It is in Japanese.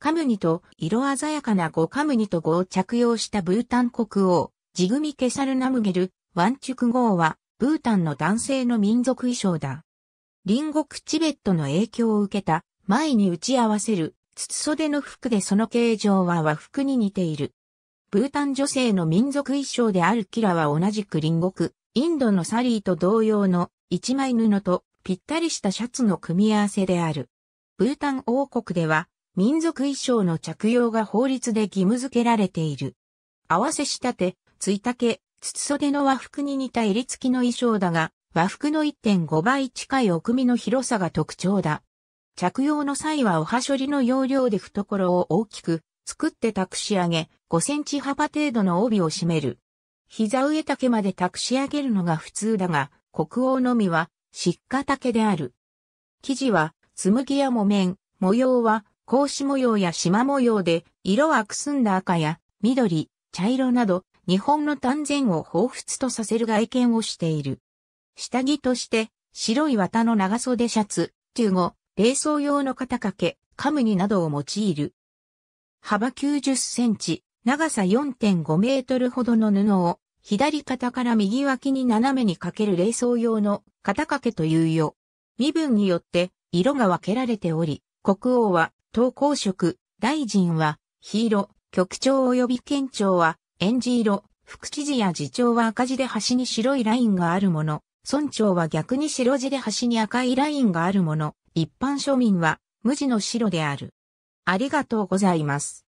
カムニと色鮮やかな5カムニと語を着用したブータン国王、ジグミケサルナムゲル、ワンチュク号は、ブータンの男性の民族衣装だ。隣国チベットの影響を受けた、前に打ち合わせる、筒袖の服でその形状は和服に似ている。ブータン女性の民族衣装であるキラは同じく隣国、インドのサリーと同様の一枚布とぴったりしたシャツの組み合わせである。ブータン王国では民族衣装の着用が法律で義務付けられている。合わせ仕立て、ついたけ、筒袖の和服に似た襟付きの衣装だが、和服の1.5倍近い奥身の広さが特徴だ。着用の際はおはしょりの要領で懐を大きく作って託し上げ、5センチ幅程度の帯を締める。膝上丈まで託し上げるのが普通だが、国王のみは、湿化丈である。生地は、紬や木綿、模様は、格子模様や縞模様で、色はくすんだ赤や緑、茶色など、日本の丹前を彷彿とさせる外見をしている。下着として、白い綿の長袖シャツ、中後、冷蔵用の肩掛け、カムニなどを用いる。幅90センチ、長さ4.5メートルほどの布を、左肩から右脇に斜めにかける冷蔵用の肩掛けというよ。身分によって色が分けられており、国王は投公職、大臣は、ヒーロ、局長及び県庁は、エンジ色、副知事や次長は赤字で端に白いラインがあるもの、村長は逆に白字で端に赤いラインがあるもの、一般庶民は無地の白である。ありがとうございます。